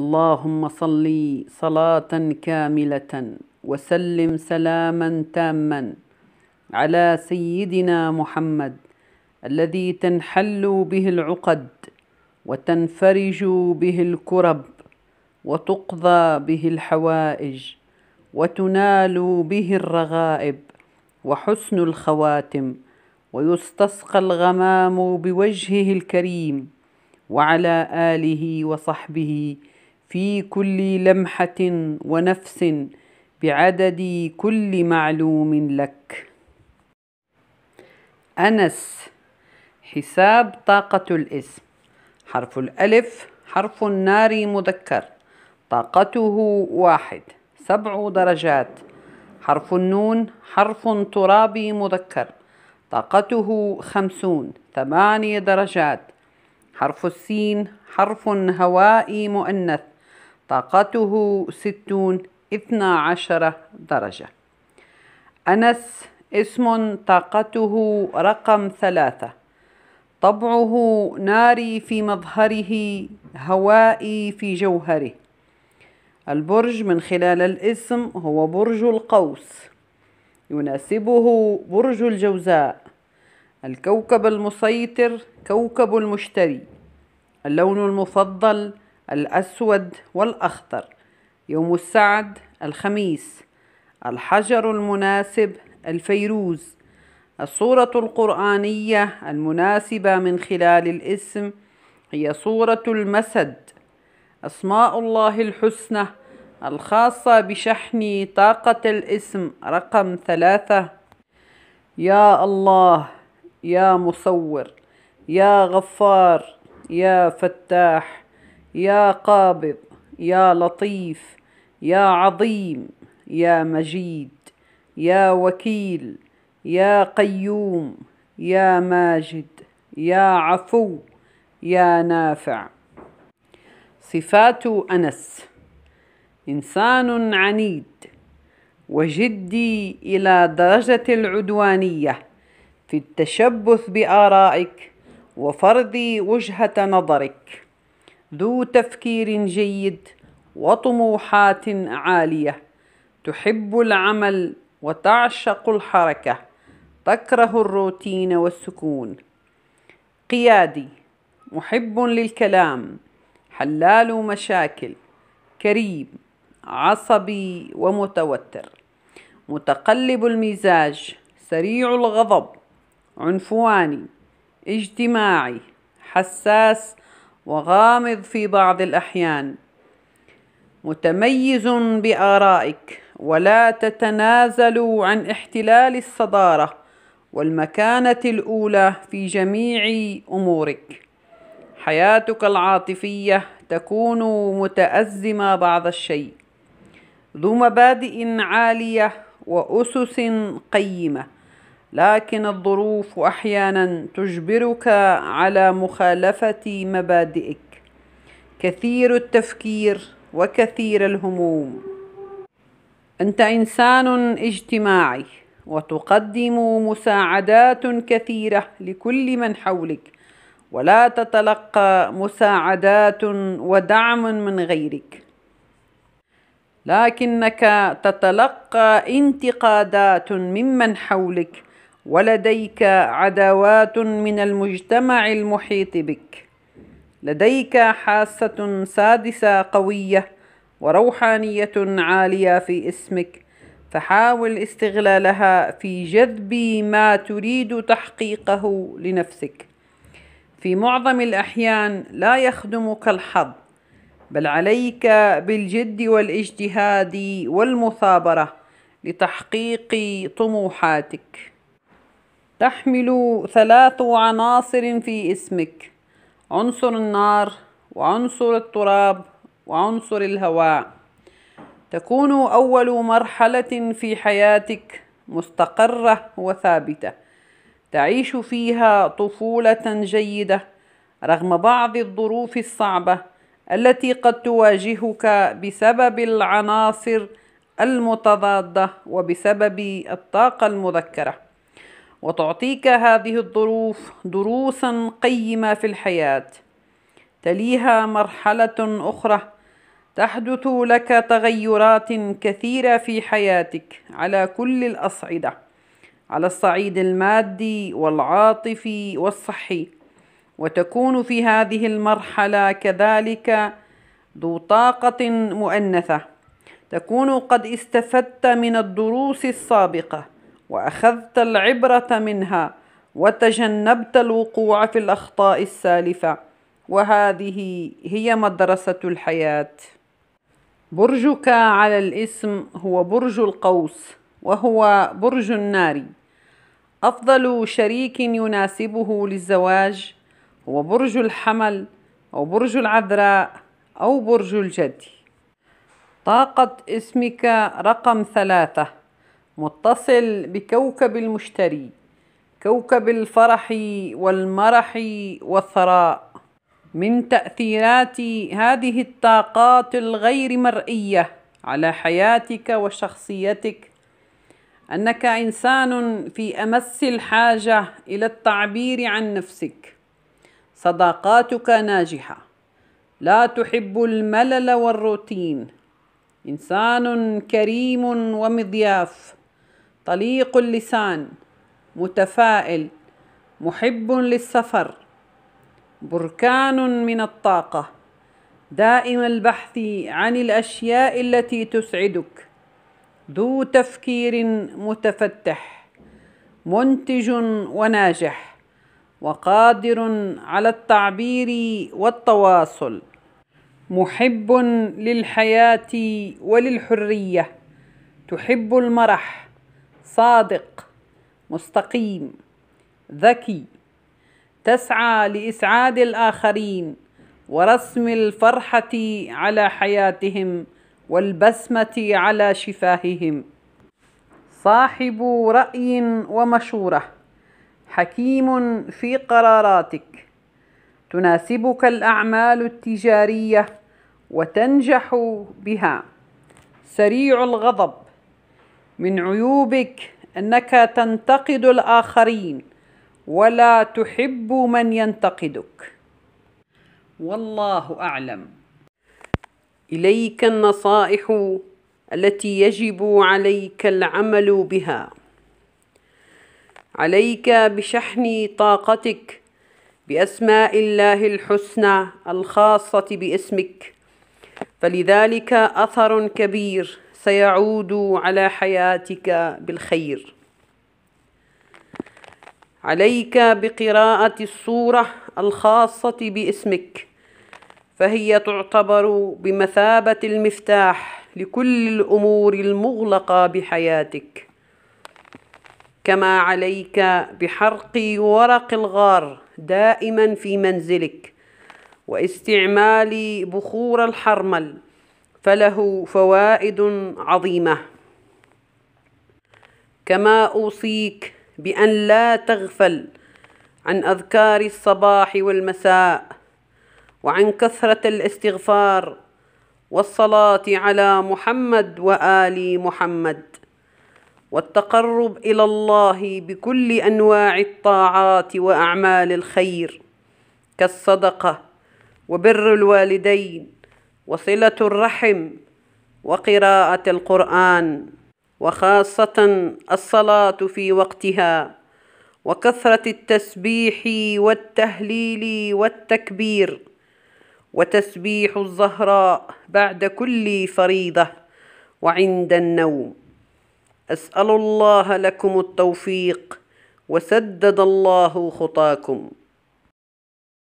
اللهم صل صلاة كاملة وسلم سلاما تاما على سيدنا محمد الذي تنحل به العقد وتنفرج به الكرب وتقضى به الحوائج وتنال به الرغائب وحسن الخواتم ويستسقى الغمام بوجهه الكريم وعلى اله وصحبه في كل لمحة ونفس بعدد كل معلوم لك أنس حساب طاقة الاسم حرف الألف حرف النار مذكر طاقته واحد سبع درجات حرف النون حرف ترابي مذكر طاقته خمسون ثماني درجات حرف السين حرف هوائي مؤنث طاقته ستون اثنا عشر درجة أنس اسم طاقته رقم ثلاثة طبعه ناري في مظهره هوائي في جوهره البرج من خلال الاسم هو برج القوس يناسبه برج الجوزاء الكوكب المسيطر كوكب المشتري اللون المفضل الأسود والأخضر يوم السعد الخميس الحجر المناسب الفيروز الصورة القرآنية المناسبة من خلال الاسم هي صورة المسد أسماء الله الحسنى الخاصة بشحن طاقة الاسم رقم ثلاثة يا الله يا مصور يا غفار يا فتاح يا قابض يا لطيف يا عظيم يا مجيد يا وكيل يا قيوم يا ماجد يا عفو يا نافع صفات انس انسان عنيد وجدي الى درجه العدوانيه في التشبث بارائك وفرض وجهه نظرك ذو تفكير جيد وطموحات عاليه تحب العمل وتعشق الحركه تكره الروتين والسكون قيادي محب للكلام حلال مشاكل كريم عصبي ومتوتر متقلب المزاج سريع الغضب عنفواني اجتماعي حساس وغامض في بعض الأحيان متميز بآرائك ولا تتنازل عن احتلال الصدارة والمكانة الأولى في جميع أمورك حياتك العاطفية تكون متأزمة بعض الشيء ذو مبادئ عالية وأسس قيمة لكن الظروف احيانا تجبرك على مخالفه مبادئك كثير التفكير وكثير الهموم انت انسان اجتماعي وتقدم مساعدات كثيره لكل من حولك ولا تتلقى مساعدات ودعم من غيرك لكنك تتلقى انتقادات ممن حولك ولديك عداوات من المجتمع المحيط بك لديك حاسه سادسه قويه وروحانيه عاليه في اسمك فحاول استغلالها في جذب ما تريد تحقيقه لنفسك في معظم الاحيان لا يخدمك الحظ بل عليك بالجد والاجتهاد والمثابره لتحقيق طموحاتك تحمل ثلاث عناصر في اسمك عنصر النار وعنصر التراب وعنصر الهواء تكون أول مرحلة في حياتك مستقرة وثابتة تعيش فيها طفولة جيدة رغم بعض الظروف الصعبة التي قد تواجهك بسبب العناصر المتضادة وبسبب الطاقة المذكرة وتعطيك هذه الظروف دروسا قيمة في الحياة تليها مرحلة أخرى تحدث لك تغيرات كثيرة في حياتك على كل الأصعدة على الصعيد المادي والعاطفي والصحي وتكون في هذه المرحلة كذلك ذو طاقة مؤنثة تكون قد استفدت من الدروس السابقة واخذت العبره منها وتجنبت الوقوع في الاخطاء السالفه وهذه هي مدرسه الحياه برجك على الاسم هو برج القوس وهو برج النار افضل شريك يناسبه للزواج هو برج الحمل او برج العذراء او برج الجدي طاقه اسمك رقم ثلاثه متصل بكوكب المشتري كوكب الفرح والمرح والثراء من تأثيرات هذه الطاقات الغير مرئية على حياتك وشخصيتك أنك إنسان في أمس الحاجة إلى التعبير عن نفسك صداقاتك ناجحة لا تحب الملل والروتين إنسان كريم ومضياف طليق اللسان متفائل محب للسفر بركان من الطاقه دائم البحث عن الاشياء التي تسعدك ذو تفكير متفتح منتج وناجح وقادر على التعبير والتواصل محب للحياه وللحريه تحب المرح صادق مستقيم ذكي تسعى لاسعاد الاخرين ورسم الفرحه على حياتهم والبسمه على شفاههم صاحب راي ومشوره حكيم في قراراتك تناسبك الاعمال التجاريه وتنجح بها سريع الغضب من عيوبك انك تنتقد الاخرين ولا تحب من ينتقدك والله اعلم اليك النصائح التي يجب عليك العمل بها عليك بشحن طاقتك باسماء الله الحسنى الخاصه باسمك فلذلك اثر كبير سيعود على حياتك بالخير عليك بقراءة الصورة الخاصة باسمك فهي تعتبر بمثابة المفتاح لكل الأمور المغلقة بحياتك كما عليك بحرق ورق الغار دائما في منزلك واستعمال بخور الحرمل فله فوائد عظيمه كما اوصيك بان لا تغفل عن اذكار الصباح والمساء وعن كثره الاستغفار والصلاه على محمد وال محمد والتقرب الى الله بكل انواع الطاعات واعمال الخير كالصدقه وبر الوالدين وصلة الرحم وقراءة القرآن وخاصة الصلاة في وقتها وكثرة التسبيح والتهليل والتكبير وتسبيح الزهراء بعد كل فريضة وعند النوم أسأل الله لكم التوفيق وسدد الله خطاكم